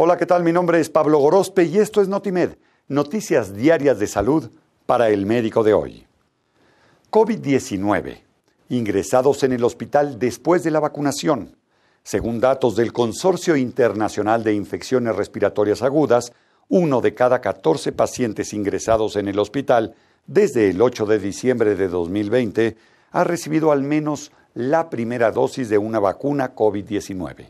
Hola, ¿qué tal? Mi nombre es Pablo Gorospe y esto es Notimed, noticias diarias de salud para el médico de hoy. COVID-19. Ingresados en el hospital después de la vacunación. Según datos del Consorcio Internacional de Infecciones Respiratorias Agudas, uno de cada 14 pacientes ingresados en el hospital desde el 8 de diciembre de 2020 ha recibido al menos la primera dosis de una vacuna COVID-19.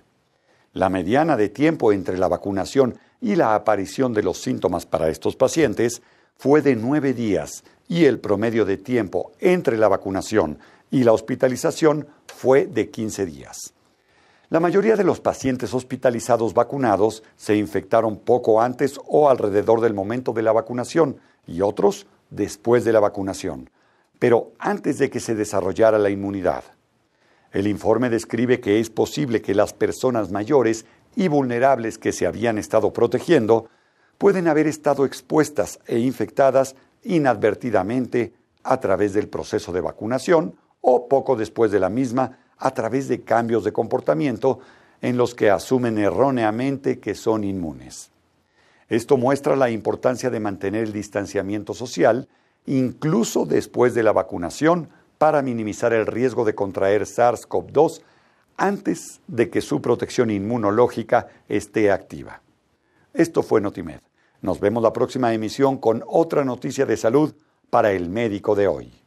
La mediana de tiempo entre la vacunación y la aparición de los síntomas para estos pacientes fue de nueve días y el promedio de tiempo entre la vacunación y la hospitalización fue de 15 días. La mayoría de los pacientes hospitalizados vacunados se infectaron poco antes o alrededor del momento de la vacunación y otros después de la vacunación, pero antes de que se desarrollara la inmunidad. El informe describe que es posible que las personas mayores y vulnerables que se habían estado protegiendo pueden haber estado expuestas e infectadas inadvertidamente a través del proceso de vacunación o poco después de la misma a través de cambios de comportamiento en los que asumen erróneamente que son inmunes. Esto muestra la importancia de mantener el distanciamiento social incluso después de la vacunación para minimizar el riesgo de contraer SARS-CoV-2 antes de que su protección inmunológica esté activa. Esto fue Notimed. Nos vemos la próxima emisión con otra noticia de salud para el médico de hoy.